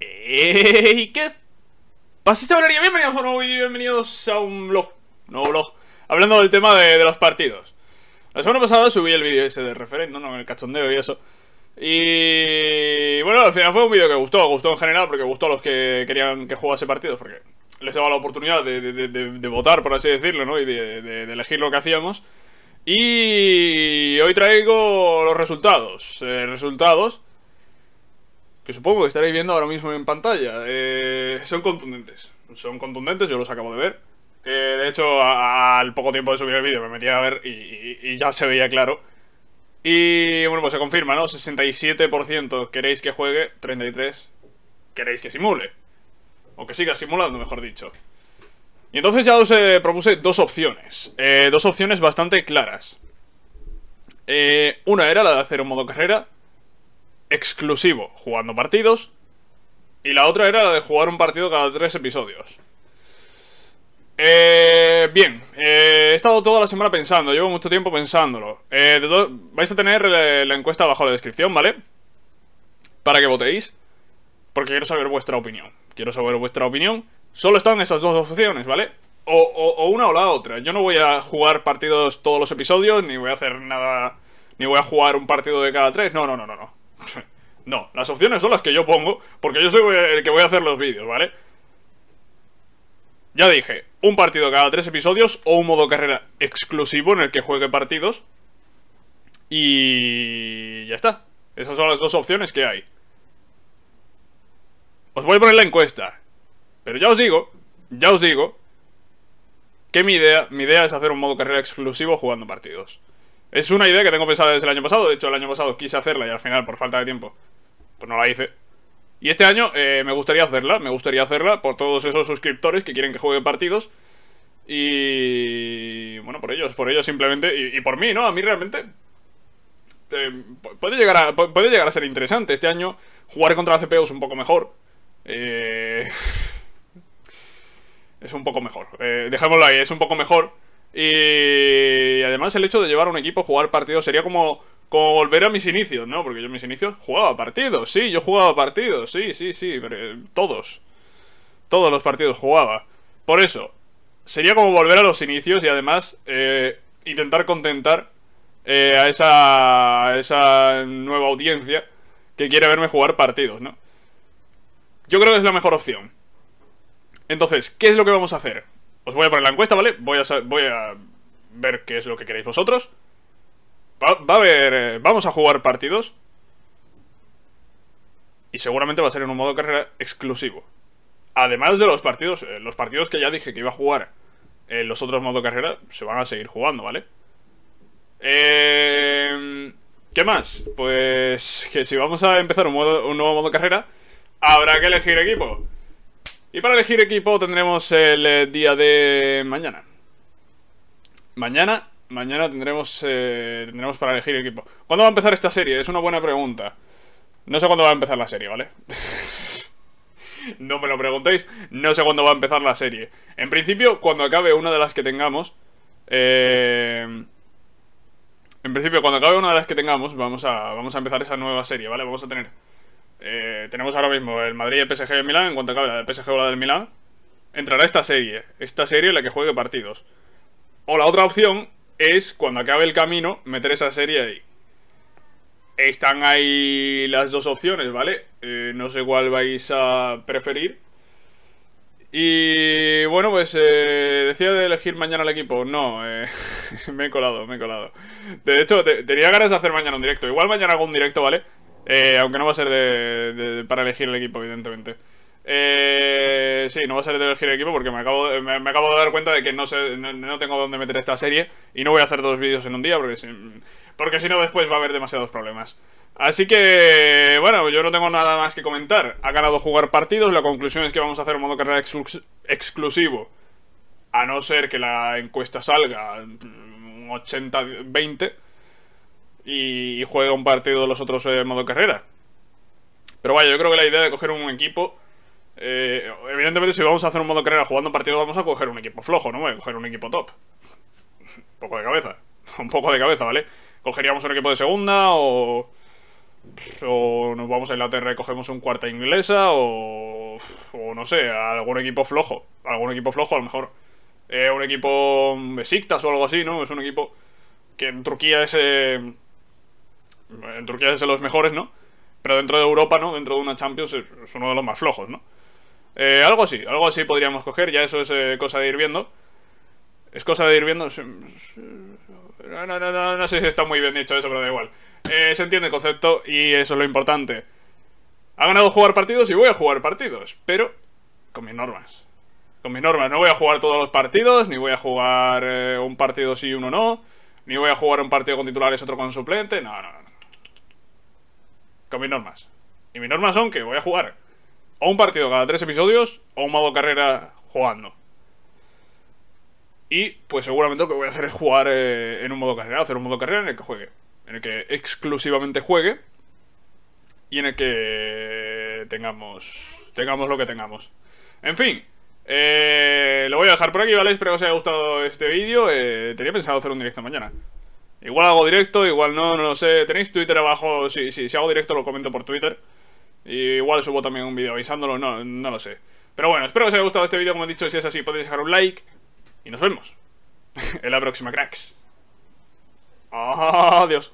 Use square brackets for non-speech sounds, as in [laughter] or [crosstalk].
¿Y qué pasa, chavalería? Bienvenidos a un nuevo vídeo, bienvenidos a un blog, nuevo blog, hablando del tema de, los partidos. La semana pasada subí el vídeo ese de referéndum, ¿no? el cachondeo y eso. Y bueno, al final fue un vídeo que gustó, gustó en general, porque gustó a los que querían que jugase partidos, porque les daba la oportunidad de, votar, por así decirlo, ¿no? Y de elegir lo que hacíamos. Y hoy traigo los resultados. Eh, resultados que supongo que estaréis viendo ahora mismo en pantalla, eh, son contundentes. Son contundentes, yo los acabo de ver. Eh, de hecho, al poco tiempo de subir el vídeo me metí a ver y, ya se veía claro. Y bueno, pues se confirma, ¿no? 67% queréis que juegue, 33% queréis que simule. O que siga simulando, mejor dicho. Y entonces ya os eh, propuse dos opciones. dos opciones bastante claras. una era la de hacer un modo carrera, exclusivo jugando partidos y la otra era la de jugar un partido cada tres episodios. Eh, bien, eh, he estado toda la semana pensando, llevo mucho tiempo pensándolo. Eh, vais a tener la encuesta abajo en la descripción, ¿vale? Para que votéis, porque quiero saber vuestra opinión. Quiero saber vuestra opinión. Solo están esas dos opciones, ¿vale? O, o una o la otra. Yo no voy a jugar partidos todos los episodios, ni voy a hacer nada... Ni voy a jugar un partido de cada tres. No, no, no, no, no. No, las opciones son las que yo pongo, porque yo soy el que voy a hacer los vídeos, ¿vale? Ya dije, un partido cada tres episodios o un modo carrera exclusivo en el que juegue partidos. Y ya está. Esas son las dos opciones que hay. Os voy a poner la encuesta. Pero ya os digo, ya os digo, que mi idea, mi idea es hacer un modo carrera exclusivo jugando partidos. Es una idea que tengo pensada desde el año pasado. De hecho, el año pasado quise hacerla y al final, por falta de tiempo, pues no la hice. Y este año eh, me gustaría hacerla, me gustaría hacerla por todos esos suscriptores que quieren que juegue partidos. Y... bueno, por ellos, por ellos simplemente, y, por mí, ¿no? A mí realmente... Eh, puede, llegar a, puede llegar a ser interesante este año jugar contra CPU es un poco mejor. Eh, [laughs] es un poco mejor. Eh, dejémoslo ahí, es un poco mejor. Y además el hecho de llevar un equipo, jugar partidos, sería como como volver a mis inicios, ¿no? Porque yo en mis inicios jugaba partidos, sí, yo jugaba partidos, sí, sí, sí, eh, todos. Todos los partidos jugaba. Por eso, sería como volver a los inicios y además eh, intentar contentar eh, a, esa, esa nueva audiencia que quiere verme jugar partidos, ¿no? Yo creo que es la mejor opción. Entonces, ¿qué es lo que vamos a hacer? Os voy a poner la encuesta, ¿vale? Voy a, voy a ver qué es lo que queréis vosotros. Va, a haber... Eh, vamos a jugar partidos. Y seguramente va a ser en un modo carrera exclusivo. Además de los partidos... Eh, los partidos que ya dije que iba a jugar. En eh, los otros modos carrera se van a seguir jugando, ¿vale? Em, ¿Qué más? Pues que si vamos a empezar un, un nuevo modo carrera, habrá que elegir equipo. Y para elegir equipo tendremos el día de mañana. Mañana Mañana tendremos, eh, tendremos para elegir equipo. ¿Cuándo va a empezar esta serie? Es una buena pregunta. No sé cuándo va a empezar la serie, ¿vale? [laughs] no me lo preguntéis. No sé cuándo va a empezar la serie. En principio, cuando acabe una de las que tengamos... Eh, en principio, cuando acabe una de las que tengamos, vamos a, vamos a empezar esa nueva serie, ¿vale? Vamos a tener... Eh, tenemos ahora mismo el Madrid, el PSG de Milán. En cuanto acabe la del PSG o la del Milán, entrará esta serie. Esta serie en la que juegue partidos. O la otra opción es cuando acabe el camino meter esa serie ahí. Están ahí las dos opciones, ¿vale? Eh, no sé cuál vais a preferir. Y bueno, pues eh, decía de elegir mañana el equipo. No, eh, [laughs] me he colado, me he colado. De hecho, tenía ganas de hacer mañana un directo. Igual mañana hago un directo, ¿vale? aunque no va a ser de, para elegir el equipo, evidentemente. Eh, sí, no va a ser de elegir el equipo porque me acabo, de, me, acabo de dar cuenta de que no, sé, tengo dónde meter esta serie y no voy a hacer dos vídeos en un día porque si, porque si no después va a haber demasiados problemas. Así que, bueno, yo no tengo nada más que comentar. Ha ganado jugar partidos, la conclusión es que vamos a hacer un modo carrera exclusivo. A no ser que la encuesta salga 80-20 y, y juegue un partido los otros en eh, modo carrera. Pero vaya, yo creo que la idea de coger un equipo eh, evidentemente, si vamos a hacer un modo carrera jugando partido, vamos a coger un equipo flojo, ¿no? Voy eh, a coger un equipo top. Un poco de cabeza. [laughs] Un poco de cabeza, ¿vale? Cogeríamos un equipo de segunda o... O nos vamos a Inglaterra y cogemos un cuarta inglesa o... O no sé, algún equipo flojo. Algún equipo flojo, a lo mejor. Eh, un equipo Besiktas o algo así, ¿no? Es un equipo que en Turquía es... en Turquía es de los mejores, ¿no? Pero dentro de Europa, ¿no? Dentro de una Champions es uno de los más flojos, ¿no? Eh, algo así, algo así podríamos coger, ya eso es eh, cosa de ir viendo. Es cosa de ir viendo... No, sé si está muy bien dicho eso, pero da igual. Eh, se entiende el concepto y eso es lo importante. Ha ganado jugar partidos y voy a jugar partidos, pero con mis normas. Con mis normas, no voy a jugar todos los partidos, ni voy a jugar un partido sí y uno no, ni voy a jugar un partido con titulares, otro con suplente, no, no, no. Con mis normas. Y mis normas son que voy a jugar o un partido cada tres episodios o un modo carrera jugando. Y pues seguramente lo que voy a hacer es jugar eh, en un modo carrera, hacer un modo carrera en el que juegue. En el que exclusivamente juegue y en el que tengamos, tengamos lo que tengamos. En fin, eh, lo voy a dejar por aquí, ¿vale? Espero que os haya gustado este vídeo. Eh, tenía pensado hacer un directo mañana. Igual hago directo, igual no, no lo sé. Tenéis Twitter abajo, si hago directo lo comento por Twitter. Y igual subo también un vídeo avisándolo, no, no lo sé. Pero bueno, espero que os haya gustado este vídeo, como he dicho, si es así podéis dejar un like. Y nos vemos [laughs] en la próxima, cracks. Adiós.